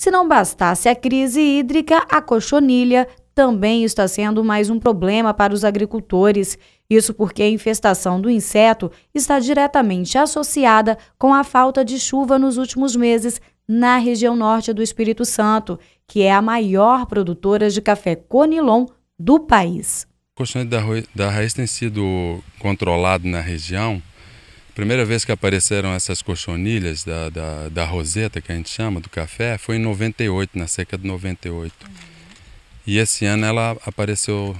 Se não bastasse a crise hídrica, a cochonilha também está sendo mais um problema para os agricultores. Isso porque a infestação do inseto está diretamente associada com a falta de chuva nos últimos meses na região norte do Espírito Santo, que é a maior produtora de café conilon do país. O cochonilha da, da raiz tem sido controlado na região primeira vez que apareceram essas cochonilhas da, da, da, roseta, que a gente chama, do café, foi em 98, na seca de 98. Uhum. E esse ano ela apareceu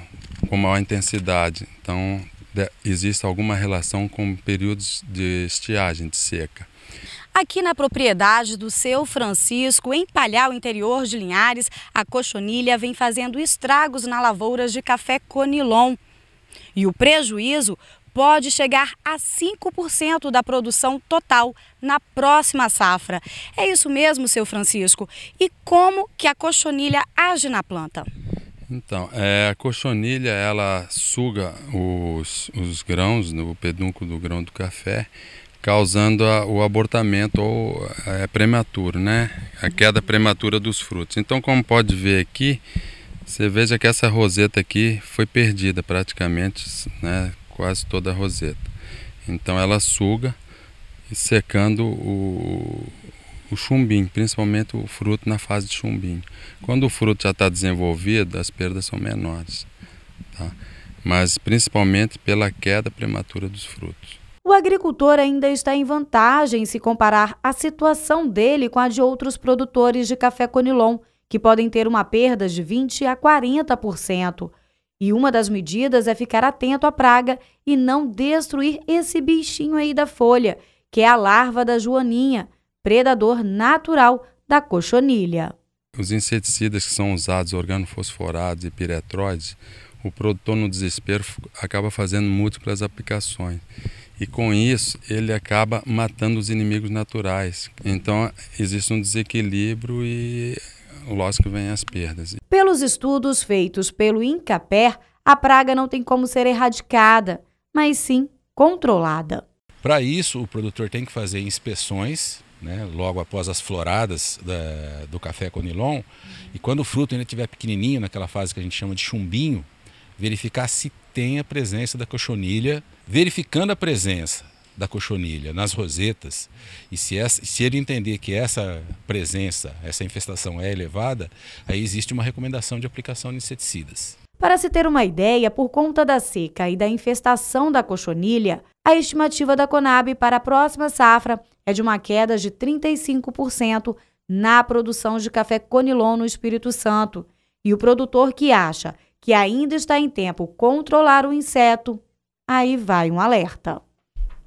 com maior intensidade. Então, de, existe alguma relação com períodos de estiagem, de seca. Aqui na propriedade do seu Francisco, em Palhau, interior de Linhares, a cochonilha vem fazendo estragos na lavouras de café Conilon. E o prejuízo pode chegar a 5% da produção total na próxima safra. É isso mesmo, seu Francisco? E como que a cochonilha age na planta? Então, é, a cochonilha ela suga os, os grãos, né, o pedúnculo do grão do café, causando a, o abortamento ou é, prematuro, né? A queda prematura dos frutos. Então, como pode ver aqui, você veja que essa roseta aqui foi perdida praticamente, né? quase toda a roseta. Então ela suga secando o, o chumbinho, principalmente o fruto na fase de chumbinho. Quando o fruto já está desenvolvido, as perdas são menores, tá? mas principalmente pela queda prematura dos frutos. O agricultor ainda está em vantagem se comparar a situação dele com a de outros produtores de café conilon, que podem ter uma perda de 20 a 40%. E uma das medidas é ficar atento à praga e não destruir esse bichinho aí da folha, que é a larva da joaninha, predador natural da cochonilha. Os inseticidas que são usados, organofosforados e piretroides, o produtor no desespero acaba fazendo múltiplas aplicações. E com isso, ele acaba matando os inimigos naturais. Então, existe um desequilíbrio e lógico, vem as perdas. Pelos estudos feitos pelo INCAPER, a praga não tem como ser erradicada, mas sim controlada. Para isso, o produtor tem que fazer inspeções né, logo após as floradas da, do café conilon. Uhum. E quando o fruto ainda estiver pequenininho, naquela fase que a gente chama de chumbinho, verificar se tem a presença da cochonilha, verificando a presença da cochonilha, nas rosetas, e se, essa, se ele entender que essa presença, essa infestação é elevada, aí existe uma recomendação de aplicação de inseticidas. Para se ter uma ideia, por conta da seca e da infestação da cochonilha, a estimativa da Conab para a próxima safra é de uma queda de 35% na produção de café conilon no Espírito Santo. E o produtor que acha que ainda está em tempo controlar o inseto, aí vai um alerta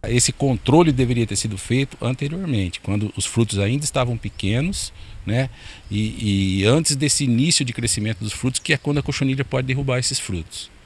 esse controle deveria ter sido feito anteriormente, quando os frutos ainda estavam pequenos, né? E, e antes desse início de crescimento dos frutos, que é quando a cochonilha pode derrubar esses frutos.